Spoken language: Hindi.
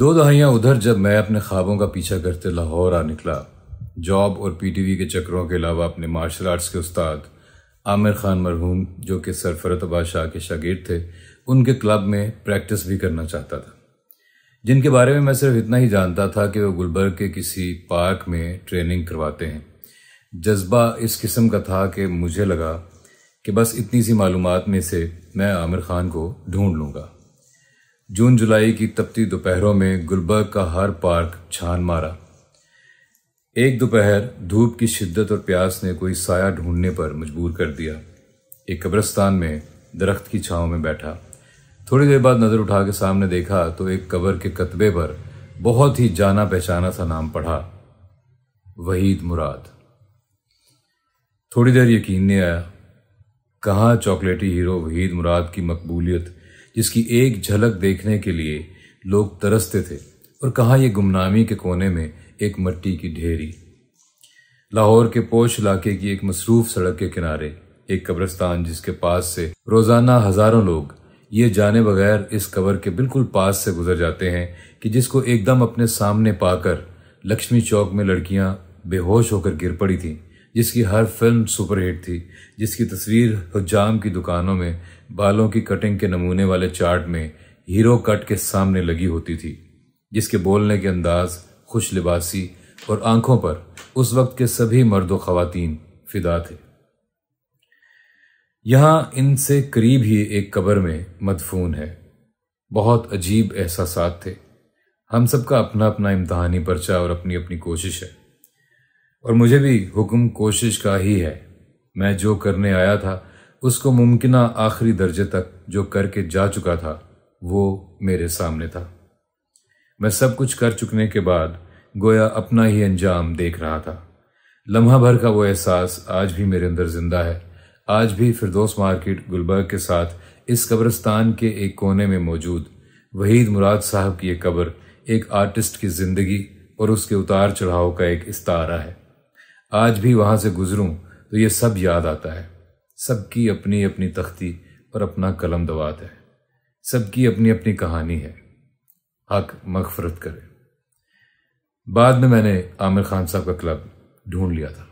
दो दहाइयाँ उधर जब मैं अपने ख्वाबों का पीछा करते लाहौर आ निकला जॉब और पीटीवी के चक्करों के अलावा अपने मार्शल आर्ट्स के उस्ताद आमिर खान मरहूम जो कि सरफरत अबाद शाह के शागिर्द थे उनके क्लब में प्रैक्टिस भी करना चाहता था जिनके बारे में मैं सिर्फ इतना ही जानता था कि वो गुलबर्ग के किसी पार्क में ट्रेनिंग करवाते हैं जज्बा इस किस्म का था कि मुझे लगा कि बस इतनी सी मालूम में से मैं आमिर खान को ढूंढ लूँगा जून जुलाई की तपती दोपहरों में गुलबर्ग का हर पार्क छान मारा एक दोपहर धूप की शिद्दत और प्यास ने कोई साया ढूंढने पर मजबूर कर दिया एक कब्रस्तान में दरख्त की छाँव में बैठा थोड़ी देर बाद नज़र उठा के सामने देखा तो एक कबर के कतबे पर बहुत ही जाना पहचाना सा नाम पढ़ा वहीद मुराद थोड़ी देर यकीन नहीं आया कहाँ चॉकलेटी हीरो वहीद मुराद की मकबूलियत जिसकी एक झलक देखने के लिए लोग तरसते थे और कहा यह गुमनामी के कोने में एक मट्टी की ढेरी लाहौर के पोश इलाके की एक मसरूफ सड़क के किनारे एक कब्रस्तान जिसके पास से रोजाना हजारों लोग ये जाने बगैर इस कबर के बिल्कुल पास से गुजर जाते हैं कि जिसको एकदम अपने सामने पाकर लक्ष्मी चौक में लड़कियां बेहोश होकर गिर पड़ी थीं जिसकी हर फिल्म सुपरहिट थी जिसकी तस्वीर हजाम की दुकानों में बालों की कटिंग के नमूने वाले चार्ट में हीरो कट के सामने लगी होती थी जिसके बोलने के अंदाज खुश लिबासी और आंखों पर उस वक्त के सभी मर्द खातन फिदा थे यहां इनसे करीब ही एक कब्र में मदफून है बहुत अजीब एहसास थे हम सबका अपना अपना इम्तहानी पर्चा और अपनी अपनी कोशिश है और मुझे भी हुक्म कोशिश का ही है मैं जो करने आया था उसको मुमकिन आखिरी दर्जे तक जो करके जा चुका था वो मेरे सामने था मैं सब कुछ कर चुकने के बाद गोया अपना ही अंजाम देख रहा था लम्हा भर का वो एहसास आज भी मेरे अंदर जिंदा है आज भी फिरदोस मार्केट गुलबर्ग के साथ इस कब्रस्तान के एक कोने में मौजूद वहीद मुराद साहब की यह कब्र एक आर्टिस्ट की जिंदगी और उसके उतार चढ़ाव का एक इस्तारा है आज भी वहां से गुजरूं तो ये सब याद आता है सबकी अपनी अपनी तख्ती और अपना कलम दवात है सबकी अपनी अपनी कहानी है हक मगफरत करे बाद में मैंने आमिर खान साहब का क्लब ढूंढ लिया था